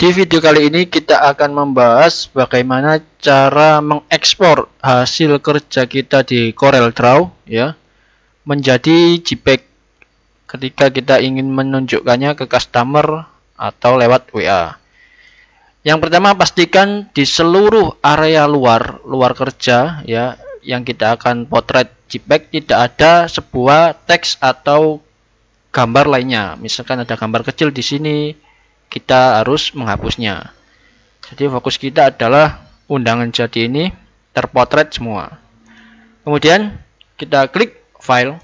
Di video kali ini kita akan membahas bagaimana cara mengekspor hasil kerja kita di Corel Draw ya menjadi JPEG ketika kita ingin menunjukkannya ke customer atau lewat WA. Yang pertama pastikan di seluruh area luar luar kerja ya yang kita akan potret JPEG tidak ada sebuah teks atau gambar lainnya. Misalkan ada gambar kecil di sini, kita harus menghapusnya. Jadi fokus kita adalah undangan jadi ini terpotret semua. Kemudian kita klik file,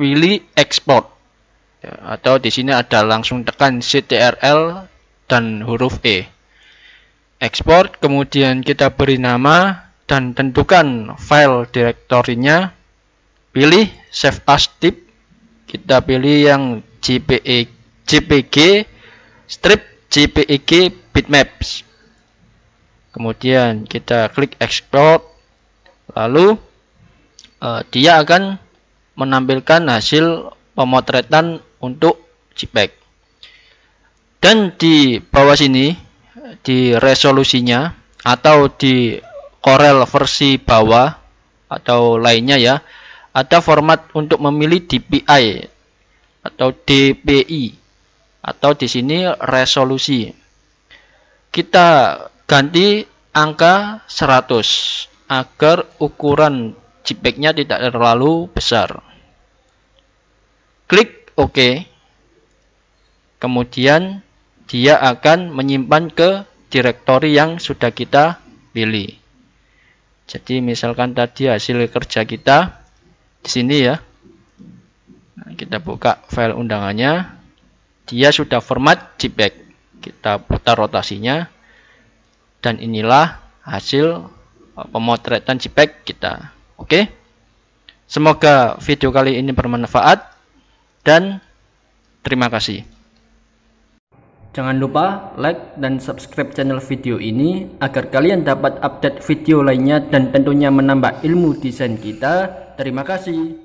pilih export, ya, atau di sini ada langsung tekan CTRL dan huruf E. Export, kemudian kita beri nama dan tentukan file direktorinya. Pilih save as tip, kita pilih yang JPEG JPG strip JPEG bitmaps kemudian kita klik export lalu uh, dia akan menampilkan hasil pemotretan untuk JPEG dan di bawah sini di resolusinya atau di Corel versi bawah atau lainnya ya ada format untuk memilih DPI atau DPI atau di sini resolusi. Kita ganti angka 100 agar ukuran JPEG-nya tidak terlalu besar. Klik OK. Kemudian dia akan menyimpan ke direktori yang sudah kita pilih. Jadi misalkan tadi hasil kerja kita di sini ya. Nah, kita buka file undangannya dia sudah format JPEG kita putar rotasinya dan inilah hasil eh, pemotretan JPEG kita oke semoga video kali ini bermanfaat dan terima kasih Jangan lupa like dan subscribe channel video ini agar kalian dapat update video lainnya dan tentunya menambah ilmu desain kita. Terima kasih.